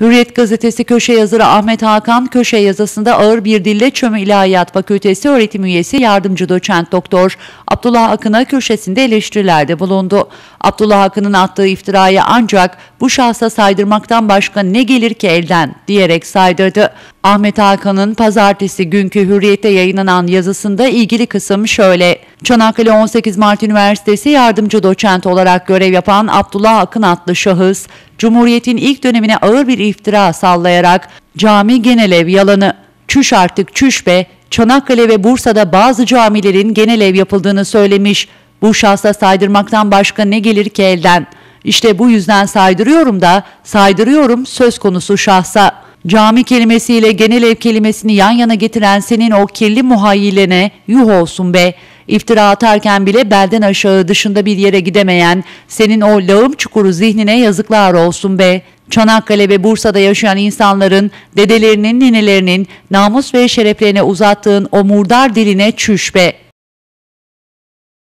Hürriyet gazetesi köşe yazarı Ahmet Hakan köşe yazısında ağır bir dille Çöm İlahiyat Fakültesi öğretim üyesi yardımcı doçent doktor Abdullah Akın'a köşesinde eleştirilerde bulundu. Abdullah Akın'ın attığı iftiraya ancak bu şahsa saydırmaktan başka ne gelir ki elden diyerek saydırdı. Ahmet Hakan'ın pazartesi günkü Hürriyet'te yayınlanan yazısında ilgili kısım şöyle. Çanakkale 18 Mart Üniversitesi yardımcı doçent olarak görev yapan Abdullah Akın adlı şahıs, Cumhuriyet'in ilk dönemine ağır bir iftira sallayarak cami genel ev yalanı, çüş artık çüş be, Çanakkale ve Bursa'da bazı camilerin genel ev yapıldığını söylemiş. Bu şahsa saydırmaktan başka ne gelir ki elden? İşte bu yüzden saydırıyorum da, saydırıyorum söz konusu şahsa.'' Cami kelimesiyle genel ev kelimesini yan yana getiren senin o kirli muhayyilene yuh olsun be. İftira atarken bile belden aşağı dışında bir yere gidemeyen senin o lağım çukuru zihnine yazıklar olsun be. Çanakkale ve Bursa'da yaşayan insanların, dedelerinin, ninelerinin namus ve şereflerine uzattığın o murdar diline çüş be.''